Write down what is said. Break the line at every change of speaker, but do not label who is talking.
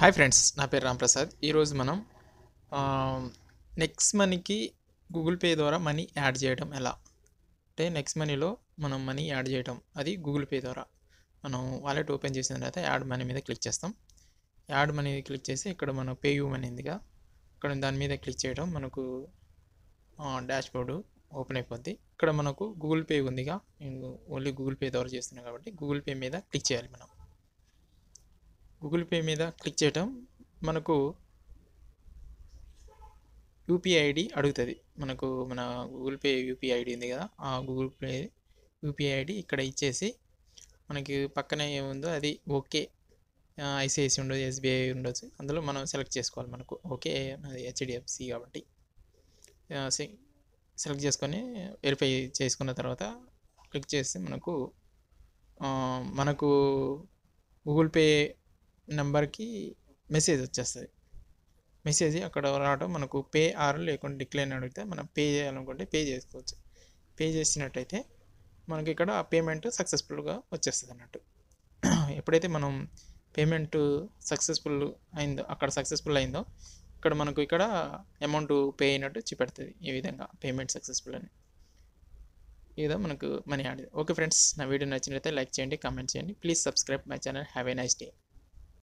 hi friends నా పేరు రాంప్రసాద్ ఈరోజు మనం నెక్స్ట్ మనీకి గూగుల్ పే ద్వారా మనీ యాడ్ చేయడం ఎలా అంటే నెక్స్ట్ మనీలో మనం మనీ యాడ్ చేయడం అది గూగుల్ పే ద్వారా మనం వాలెట్ ఓపెన్ చేసిన తర్వాత యాడ్ మనీ మీద క్లిక్ చేస్తాం యాడ్ మనీ క్లిక్ చేసి ఇక్కడ మన పేయూ మనీ ఉందిగా ఇక్కడ దాని మీద క్లిక్ చేయడం మనకు డాష్ బోర్డు ఓపెన్ అయిపోద్ది ఇక్కడ మనకు గూగుల్ పే ఉందిగా నేను ఓన్లీ గూగుల్ పే ద్వారా చేస్తున్నాను కాబట్టి గూగుల్ పే మీద క్లిక్ చేయాలి మనం గూగుల్ పే మీద క్లిక్ చేయటం మనకు యూపీఐ ఐడి అడుగుతుంది మనకు మన గూగుల్ పే యూపీఐ ఐడి ఉంది కదా ఆ గూగుల్ పే యూపీఐ ఐడి ఇక్కడ ఇచ్చేసి మనకి పక్కనే ఏముందో అది ఓకే ఐసిఐసి ఉండదు ఎస్బీఐ ఉండొచ్చు అందులో మనం సెలెక్ట్ చేసుకోవాలి మనకు ఓకే అది హెచ్డిఎఫ్సి కాబట్టి సెలెక్ట్ చేసుకొని వెరిఫై చేసుకున్న తర్వాత క్లిక్ చేస్తే మనకు మనకు గూగుల్ పే నెంబర్కి మెసేజ్ వచ్చేస్తుంది మెసేజ్ అక్కడ రావడం మనకు పే ఆర్ లేకుంటే డిక్లైన్ అడిగితే మనం పే చేయాలనుకుంటే పే చేసుకోవచ్చు పే చేసినట్టయితే మనకి ఇక్కడ ఆ పేమెంట్ సక్సెస్ఫుల్గా వచ్చేస్తుంది అన్నట్టు ఎప్పుడైతే మనం పేమెంట్ సక్సెస్ఫుల్ అయిందో అక్కడ సక్సెస్ఫుల్ అయిందో ఇక్కడ మనకు ఇక్కడ అమౌంట్ పే అయినట్టు చూపెడుతుంది ఈ విధంగా పేమెంట్ సక్సెస్ఫుల్ అని ఏదో మనకు మనీ ఆడేది ఓకే ఫ్రెండ్స్ నా వీడియో నచ్చినట్లయితే లైక్ చేయండి కామెంట్ చేయండి please subscribe my channel have a nice day